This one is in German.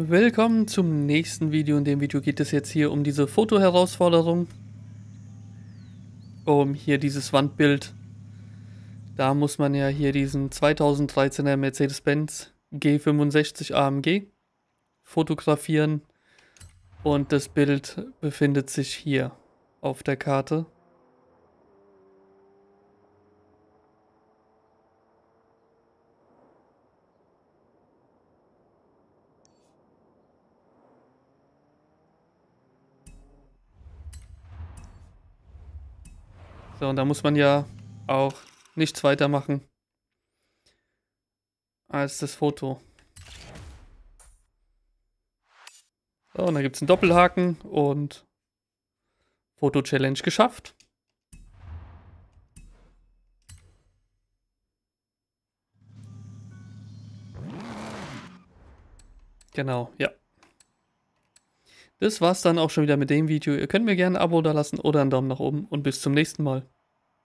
Willkommen zum nächsten Video. In dem Video geht es jetzt hier um diese Fotoherausforderung. Um hier dieses Wandbild. Da muss man ja hier diesen 2013er Mercedes-Benz G65 AMG fotografieren. Und das Bild befindet sich hier auf der Karte. So, und da muss man ja auch nichts weiter machen als das Foto. So, und da gibt es einen Doppelhaken und Foto-Challenge geschafft. Genau, ja. Das war's dann auch schon wieder mit dem Video. Ihr könnt mir gerne ein Abo da lassen oder einen Daumen nach oben und bis zum nächsten Mal.